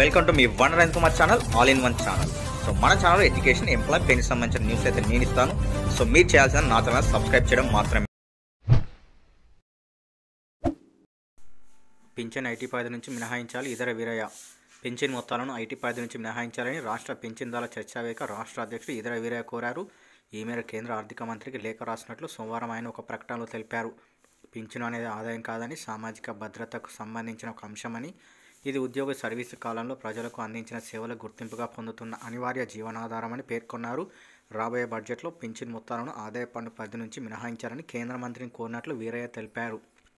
welcome to మీ వన్ రైన్ Kumar channel all in one channel so మన ఛానల్ ఎడ్యుకేషన్ ఎంప్లాయ్ పెన్కి సంబంధించిన న్యూస్ అయితే నేను ఇస్తాను సో మీరు చేయాల్సిన నా ఛానల్ సబ్స్క్రైబ్ చేయడం మాత్రమే పింఛన్ ఐటీ పాయిద నుంచి మినహాయించాలి ఇతర వీరయ్య పింఛన్ మొత్తాలను ఐటీ పాయిద నుంచి మినహాయించాలని రాష్ట్ర పింఛన్దాల చర్చావేక రాష్ట్ర అధ్యక్షుడు ఇతర వీరయ్య కోరారు ఈ మేర కేంద్ర ఆర్థిక మంత్రికి లేఖ రాసినట్లు సోమవారం ఆయన ఒక ప్రకటనలో తెలిపారు పింఛను అనేది ఆదాయం కాదని సామాజిక భద్రతకు సంబంధించిన ఒక అంశమని ఇది ఉద్యోగ సర్వీసు కాలంలో ప్రజలకు అందించిన సేవల గుర్తింపుగా పొందుతున్న అనివార్య జీవనాధారమని పేర్కొన్నారు రాబోయే బడ్జెట్లో పింఛన్ మొత్తాలను ఆదాయ పన్ను పరిధి నుంచి మినహాయించాలని కేంద్ర మంత్రిని కోరినట్లు వీరయ్య తెలిపారు